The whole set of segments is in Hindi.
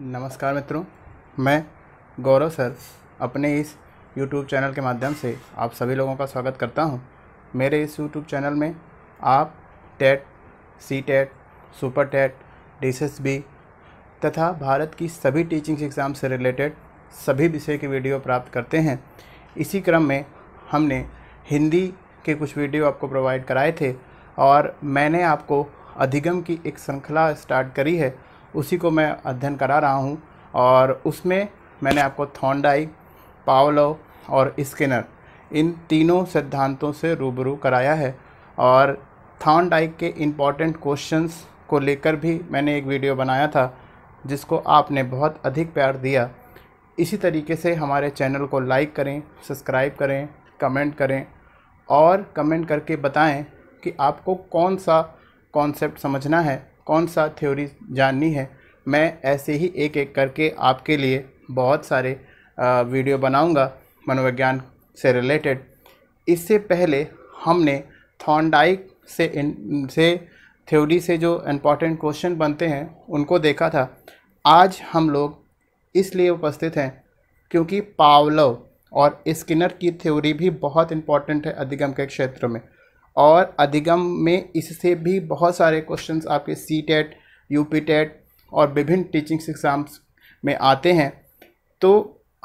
नमस्कार मित्रों मैं गौरव सर अपने इस YouTube चैनल के माध्यम से आप सभी लोगों का स्वागत करता हूं। मेरे इस YouTube चैनल में आप TET C TET super TET D तथा भारत की सभी टीचिंग एग्ज़ाम से रिलेटेड सभी विषय के वीडियो प्राप्त करते हैं इसी क्रम में हमने हिंदी के कुछ वीडियो आपको प्रोवाइड कराए थे और मैंने आपको अधिगम की एक श्रृंखला स्टार्ट करी है उसी को मैं अध्ययन करा रहा हूँ और उसमें मैंने आपको थॉन्डाई पावलो और स्किनर इन तीनों सिद्धांतों से रूबरू कराया है और थॉन्डाइक के इम्पॉर्टेंट क्वेश्चंस को लेकर भी मैंने एक वीडियो बनाया था जिसको आपने बहुत अधिक प्यार दिया इसी तरीके से हमारे चैनल को लाइक करें सब्सक्राइब करें कमेंट करें और कमेंट करके बताएं कि आपको कौन सा कॉन्सेप्ट समझना है कौन सा थ्योरी जाननी है मैं ऐसे ही एक एक करके आपके लिए बहुत सारे वीडियो बनाऊंगा मनोविज्ञान से रिलेटेड इससे पहले हमने थॉन्डाइक से इन से थ्योरी से जो इम्पॉर्टेंट क्वेश्चन बनते हैं उनको देखा था आज हम लोग इसलिए उपस्थित हैं क्योंकि पावलव और स्किनर की थ्योरी भी बहुत इम्पॉर्टेंट है अधिगम के क्षेत्र में और अधिगम में इससे भी बहुत सारे क्वेश्चंस आपके C TET U P TET और विभिन्न टीचिंग्स एग्ज़ाम्स में आते हैं तो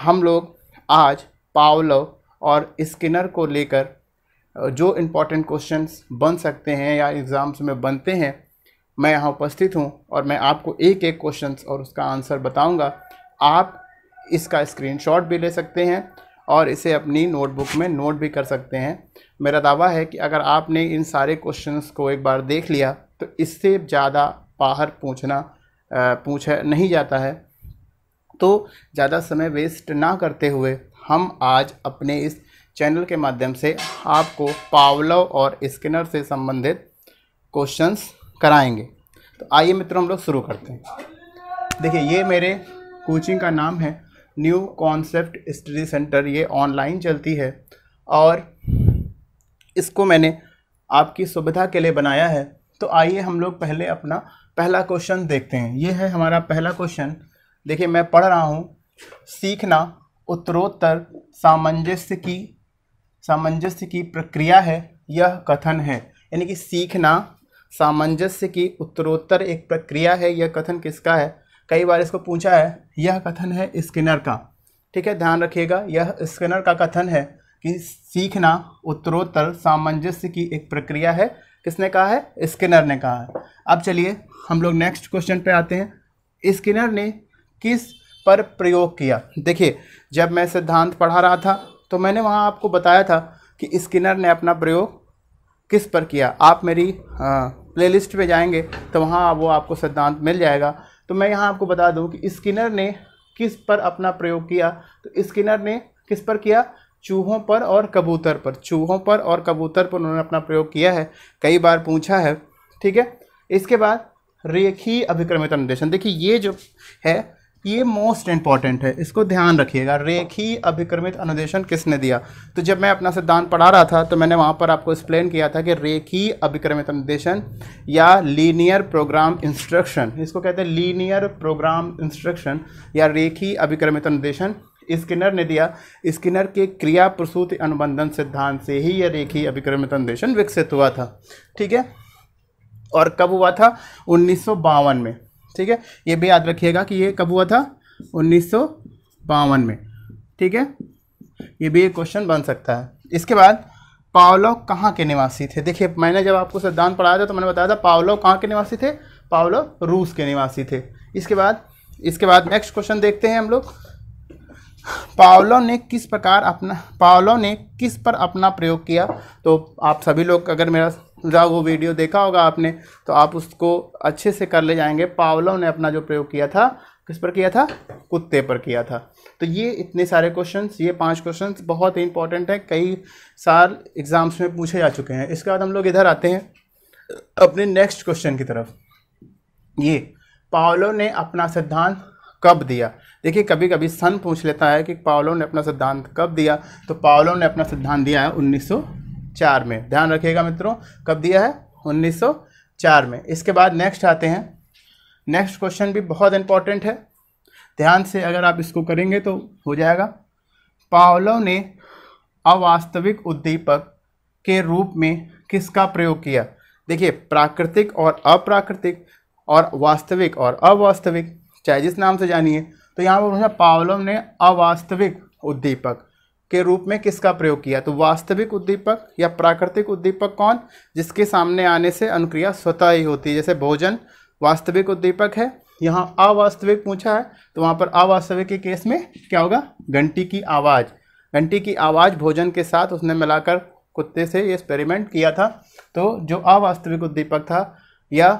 हम लोग आज पावलव और स्किनर को लेकर जो इम्पोर्टेंट क्वेश्चंस बन सकते हैं या एग्ज़ाम्स में बनते हैं मैं यहाँ उपस्थित हूँ और मैं आपको एक एक क्वेश्चंस और उसका आंसर बताऊँगा आप इसका स्क्रीनशॉट भी ले सकते हैं और इसे अपनी नोटबुक में नोट भी कर सकते हैं मेरा दावा है कि अगर आपने इन सारे क्वेश्चंस को एक बार देख लिया तो इससे ज़्यादा बाहर पूछना पूछ नहीं जाता है तो ज़्यादा समय वेस्ट ना करते हुए हम आज अपने इस चैनल के माध्यम से आपको पावलव और स्किनर से संबंधित क्वेश्चंस कराएंगे तो आइए मित्रों हम लोग शुरू करते हैं देखिए ये मेरे कोचिंग का नाम है न्यू कॉन्सेप्ट स्टडी सेंटर ये ऑनलाइन चलती है और इसको मैंने आपकी सुविधा के लिए बनाया है तो आइए हम लोग पहले अपना पहला क्वेश्चन देखते हैं ये है हमारा पहला क्वेश्चन देखिए मैं पढ़ रहा हूँ सीखना उत्तरोत्तर सामंजस्य की सामंजस्य की प्रक्रिया है यह कथन है यानी कि सीखना सामंजस्य की उत्तरोत्तर एक प्रक्रिया है यह कथन किसका है कई बार इसको पूछा है यह कथन है स्किनर का ठीक है ध्यान रखिएगा यह स्किनर का कथन है कि सीखना उत्तरोत्तर सामंजस्य की एक प्रक्रिया है किसने कहा है स्किनर ने कहा है अब चलिए हम लोग नेक्स्ट क्वेश्चन पे आते हैं स्किनर ने किस पर प्रयोग किया देखिए जब मैं सिद्धांत पढ़ा रहा था तो मैंने वहाँ आपको बताया था कि स्किनर ने अपना प्रयोग किस पर किया आप मेरी प्लेलिस्ट हाँ, पे जाएंगे तो वहाँ वो आपको सिद्धांत मिल जाएगा तो मैं यहाँ आपको बता दूँ कि स्किनर ने किस पर अपना प्रयोग किया तो स्किनर ने किस पर किया चूहों पर और कबूतर पर चूहों पर और कबूतर पर उन्होंने अपना प्रयोग किया है कई बार पूछा है ठीक है इसके बाद रेखी अभिक्रमित अनुदेशन देखिए ये जो है ये मोस्ट इंपॉर्टेंट है इसको ध्यान रखिएगा रेखी अभिक्रमित अनुदेशन किसने दिया तो जब मैं अपना सिद्धांत पढ़ा रहा था तो मैंने वहाँ पर आपको एक्सप्लेन किया था कि रेखी अभिक्रमित अनुदेशन या लीनियर प्रोग्राम इंस्ट्रक्शन इसको कहते हैं लीनियर प्रोग्राम इंस्ट्रक्शन या रेखी अभिक्रमित अनुदेशन स्किनर ने दिया स्किनर के क्रिया प्रसूति अनुबंधन सिद्धांत से ही यह रेखी अभिक्रमित अनुदेशन विकसित हुआ था ठीक है और कब हुआ था उन्नीस में ठीक है ये भी याद रखिएगा कि ये कब हुआ था उन्नीस में ठीक है ये भी एक क्वेश्चन बन सकता है इसके बाद पावलो कहाँ के निवासी थे देखिए मैंने जब आपको सिद्धांत पढ़ाया था तो मैंने बताया था पावलो कहाँ के निवासी थे पावलो रूस के निवासी थे इसके बाद इसके बाद नेक्स्ट क्वेश्चन देखते हैं हम लोग पावलो ने किस प्रकार अपना पावलो ने किस पर अपना प्रयोग किया तो आप सभी लोग अगर मेरा का वो वीडियो देखा होगा आपने तो आप उसको अच्छे से कर ले जाएंगे पावलों ने अपना जो प्रयोग किया था किस पर किया था कुत्ते पर किया था तो ये इतने सारे क्वेश्चंस ये पांच क्वेश्चंस बहुत ही इंपॉर्टेंट है कई साल एग्ज़ाम्स में पूछे जा चुके हैं इसके बाद हम लोग इधर आते हैं अपने नेक्स्ट क्वेश्चन की तरफ ये पावलो ने अपना सिद्धांत कब दिया देखिए कभी कभी सन पूछ लेता है कि पावलो ने अपना सिद्धांत कब दिया तो पावलो ने अपना सिद्धांत दिया है उन्नीस सौ 1904 में ध्यान रखिएगा मित्रों कब दिया है 1904 में इसके बाद नेक्स्ट आते हैं नेक्स्ट क्वेश्चन भी बहुत इंपॉर्टेंट है ध्यान से अगर आप इसको करेंगे तो हो जाएगा पावलो ने अवास्तविक उद्दीपक के रूप में किसका प्रयोग किया देखिए प्राकृतिक और अप्राकृतिक और वास्तविक और अवास्तविक चाहे जिस नाम से जानिए तो यहाँ पर पावलम ने अवास्तविक उद्दीपक के रूप में किसका प्रयोग किया तो वास्तविक उद्दीपक या प्राकृतिक उद्दीपक कौन जिसके सामने आने से अनुक्रिया स्वतः ही होती है जैसे भोजन वास्तविक उद्दीपक है यहाँ अवास्तविक पूछा है तो वहाँ पर अवास्तविक के केस में क्या होगा घंटी की आवाज़ घंटी की आवाज़ भोजन के साथ उसने मिलाकर कुत्ते से ये एक्सपेरिमेंट किया था तो जो अवास्तविक उद्दीपक था या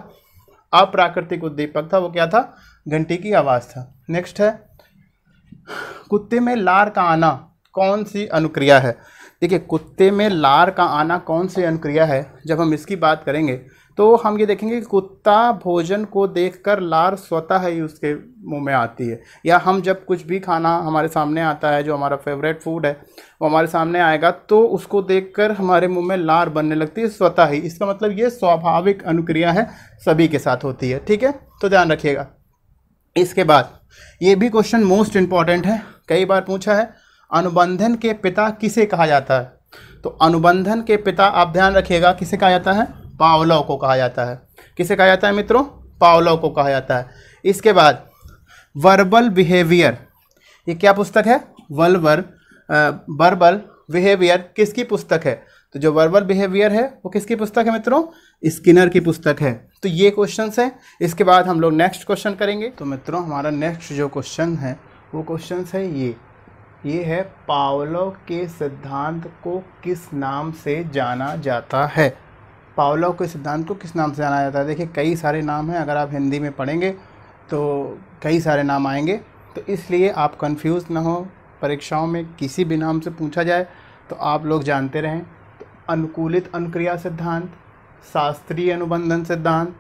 अप्राकृतिक उद्दीपक था वो क्या था घंटी की आवाज़ था नेक्स्ट है कुत्ते में लार का आना कौन सी अनुक्रिया है देखिए कुत्ते में लार का आना कौन सी अनुक्रिया है जब हम इसकी बात करेंगे तो हम ये देखेंगे कि कुत्ता भोजन को देखकर लार स्वतः ही उसके मुंह में आती है या हम जब कुछ भी खाना हमारे सामने आता है जो हमारा फेवरेट फूड है वो हमारे सामने आएगा तो उसको देखकर हमारे मुंह में लार बनने लगती है स्वतः ही इसका मतलब ये स्वाभाविक अनुक्रिया है सभी के साथ होती है ठीक है तो ध्यान रखिएगा इसके बाद ये भी क्वेश्चन मोस्ट इम्पॉर्टेंट है कई बार पूछा है अनुबंधन के पिता किसे कहा जाता है तो अनुबंधन के पिता आप ध्यान रखिएगा किसे कहा जाता है पावलव को कहा जाता है किसे कहा जाता है मित्रों पावलव को कहा जाता है इसके बाद वर्बल बिहेवियर ये क्या पुस्तक है वलवर वर्बल बिहेवियर किसकी पुस्तक है तो जो वर्बल बिहेवियर है वो किसकी पुस्तक है मित्रों स्किनर की पुस्तक है तो ये क्वेश्चन है इसके बाद हम लोग नेक्स्ट क्वेश्चन करेंगे तो मित्रों हमारा नेक्स्ट जो क्वेश्चन है वो क्वेश्चन है ये ये है पावलो के सिद्धांत को किस नाम से जाना जाता है पावलो के सिद्धांत को किस नाम से जाना जाता है देखिए कई सारे नाम हैं अगर आप हिंदी में पढ़ेंगे तो कई सारे नाम आएंगे तो इसलिए आप कंफ्यूज ना हो परीक्षाओं में किसी भी नाम से पूछा जाए तो आप लोग जानते रहें तो अनुकूलित अनुक्रिया सिद्धांत शास्त्रीय अनुबंधन सिद्धांत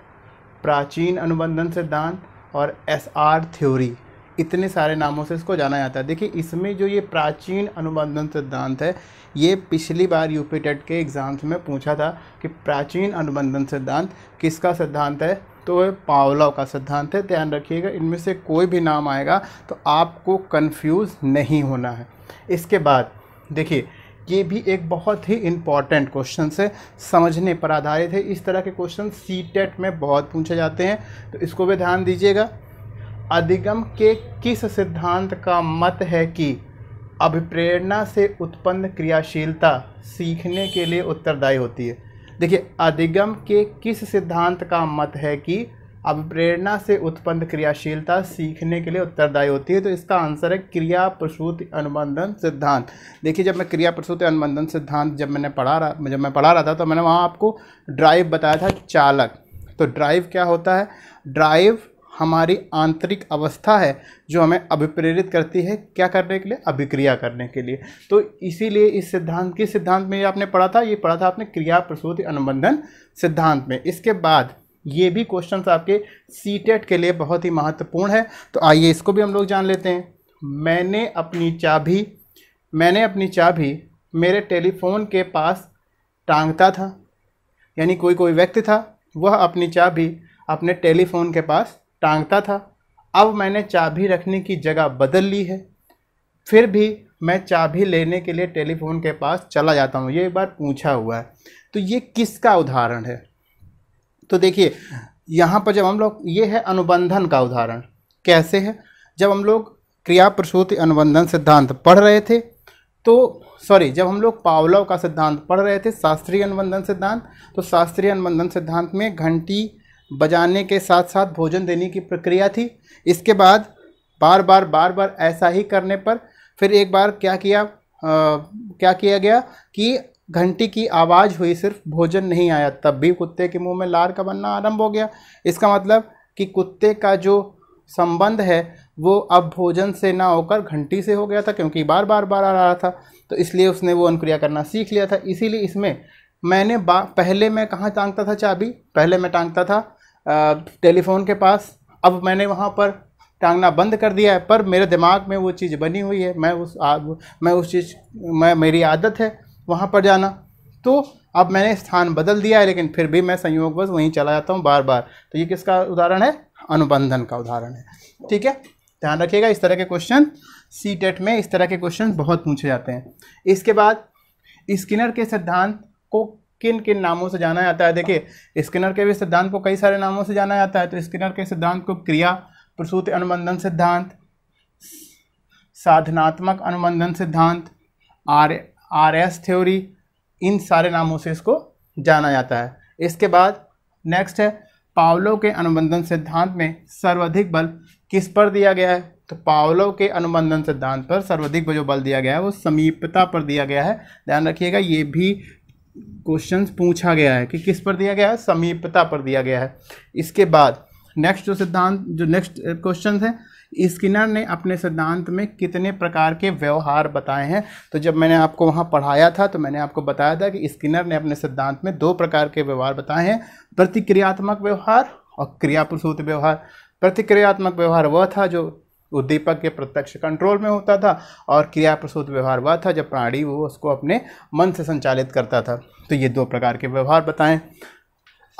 प्राचीन अनुबंधन सिद्धांत और एस आर थ्योरी इतने सारे नामों से इसको जाना जाता है देखिए इसमें जो ये प्राचीन अनुबंधन सिद्धांत है ये पिछली बार यूपी टेट के एग्ज़ाम्स में पूछा था कि प्राचीन अनुबंधन सिद्धांत किसका सिद्धांत है तो ये का सिद्धांत है ध्यान रखिएगा इनमें से कोई भी नाम आएगा तो आपको कन्फ्यूज़ नहीं होना है इसके बाद देखिए ये भी एक बहुत ही इम्पॉर्टेंट क्वेश्चन है समझने पर आधारित है इस तरह के क्वेश्चन सी टेट में बहुत पूछे जाते हैं तो इसको भी ध्यान दीजिएगा अधिगम के किस सिद्धांत का मत है कि अभिप्रेरणा से उत्पन्न क्रियाशीलता सीखने के लिए उत्तरदायी होती है देखिए अधिगम के किस सिद्धांत का मत है कि अभिप्रेरणा से उत्पन्न क्रियाशीलता सीखने के लिए उत्तरदायी होती है तो इसका आंसर है क्रिया प्रसूति अनुबंधन सिद्धांत देखिए जब मैं क्रिया प्रसूति अनुबंधन सिद्धांत जब मैंने पढ़ा रहा जब मैं पढ़ा रहा था तो मैंने वहाँ आपको ड्राइव बताया था चालक तो ड्राइव क्या होता है ड्राइव हमारी आंतरिक अवस्था है जो हमें अभिप्रेरित करती है क्या करने के लिए अभिक्रिया करने के लिए तो इसीलिए इस सिद्धांत किस सिद्धांत में ये आपने पढ़ा था ये पढ़ा था आपने क्रिया प्रसूति अनुबंधन सिद्धांत में इसके बाद ये भी क्वेश्चन आपके सी e के लिए बहुत ही महत्वपूर्ण है तो आइए इसको भी हम लोग जान लेते हैं मैंने अपनी चाबी मैंने अपनी चाबी मेरे टेलीफोन के पास टांगता था यानी कोई कोई व्यक्ति था वह अपनी चाबी अपने टेलीफोन के पास टांगता था अब मैंने चाबी रखने की जगह बदल ली है फिर भी मैं चाबी लेने के लिए टेलीफोन के पास चला जाता हूँ ये एक बार पूछा हुआ है तो ये किसका उदाहरण है तो देखिए यहाँ पर जब हम लोग ये है अनुबंधन का उदाहरण कैसे है जब हम लोग क्रिया प्रसूति अनुबंधन सिद्धांत पढ़ रहे थे तो सॉरी जब हम लोग पावलव का सिद्धांत पढ़ रहे थे शास्त्रीय अनुबंधन सिद्धांत तो शास्त्रीय अनुबंधन सिद्धांत में घंटी बजाने के साथ साथ भोजन देने की प्रक्रिया थी इसके बाद बार बार बार बार ऐसा ही करने पर फिर एक बार क्या किया आ, क्या किया गया कि घंटी की आवाज़ हुई सिर्फ भोजन नहीं आया तब भी कुत्ते के मुंह में लार का बनना आरंभ हो गया इसका मतलब कि कुत्ते का जो संबंध है वो अब भोजन से ना होकर घंटी से हो गया था क्योंकि बार बार बार आ रहा था तो इसलिए उसने वो अनुक्रिया करना सीख लिया था इसीलिए इसमें मैंने बा पहले मैं कहाँ टांगता था चाबी पहले मैं टांगता था टेलीफोन के पास अब मैंने वहाँ पर टांगना बंद कर दिया है पर मेरे दिमाग में वो चीज़ बनी हुई है मैं उस आ, मैं उस चीज़ मैं मेरी आदत है वहाँ पर जाना तो अब मैंने स्थान बदल दिया है लेकिन फिर भी मैं संयोग बस वहीं चला जाता हूँ बार बार तो ये किसका उदाहरण है अनुबंधन का उदाहरण है ठीक है ध्यान रखिएगा इस तरह के क्वेश्चन सी टेट में इस तरह के क्वेश्चन बहुत पूछे जाते हैं इसके बाद स्किनर के सिद्धांत को किन किन नामों से जाना जाता है देखिए स्किनर के भी सिद्धांत को कई सारे नामों से जाना जाता है तो स्किनर के सिद्धांत को क्रिया प्रसूति अनुबंधन सिद्धांत साधनात्मक अनुबंधन सिद्धांत आर आर एस थ्योरी इन सारे नामों से इसको जाना जाता है इसके बाद नेक्स्ट है पावलो के अनुबंधन सिद्धांत में सर्वाधिक बल किस पर दिया गया है तो पावलो के अनुबंधन सिद्धांत पर सर्वाधिक जो बल दिया गया है वो समीपता पर दिया गया है ध्यान रखिएगा ये भी क्वेश्चन पूछा गया है कि किस पर दिया गया है समीपता पर दिया गया है इसके बाद नेक्स्ट जो सिद्धांत जो नेक्स्ट क्वेश्चन है स्किनर ने अपने सिद्धांत में कितने प्रकार के व्यवहार बताए हैं तो जब मैंने आपको वहाँ पढ़ाया था तो मैंने आपको बताया था कि स्किनर ने अपने सिद्धांत में दो प्रकार के व्यवहार बताए हैं प्रतिक्रियात्मक व्यवहार और क्रियाप्रसूत व्यवहार प्रतिक्रियात्मक व्यवहार वह था जो उद्दीपक के प्रत्यक्ष कंट्रोल में होता था और क्रिया प्रसूत व्यवहार वह था जब प्राणी वो उसको अपने मन से संचालित करता था तो ये दो प्रकार के व्यवहार बताएं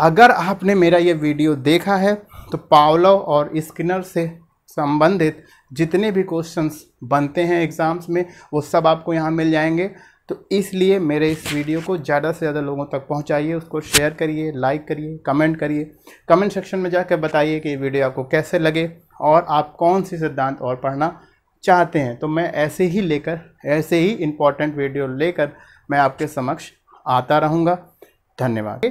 अगर आपने मेरा ये वीडियो देखा है तो पावलव और स्किनर से संबंधित जितने भी क्वेश्चंस बनते हैं एग्ज़ाम्स में वो सब आपको यहाँ मिल जाएंगे तो इसलिए मेरे इस वीडियो को ज़्यादा से ज़्यादा लोगों तक पहुँचाइए उसको शेयर करिए लाइक करिए कमेंट करिए कमेंट सेक्शन में जाकर बताइए कि ये वीडियो आपको कैसे लगे और आप कौन सी सिद्धांत और पढ़ना चाहते हैं तो मैं ऐसे ही लेकर ऐसे ही इम्पॉर्टेंट वीडियो लेकर मैं आपके समक्ष आता रहूँगा धन्यवाद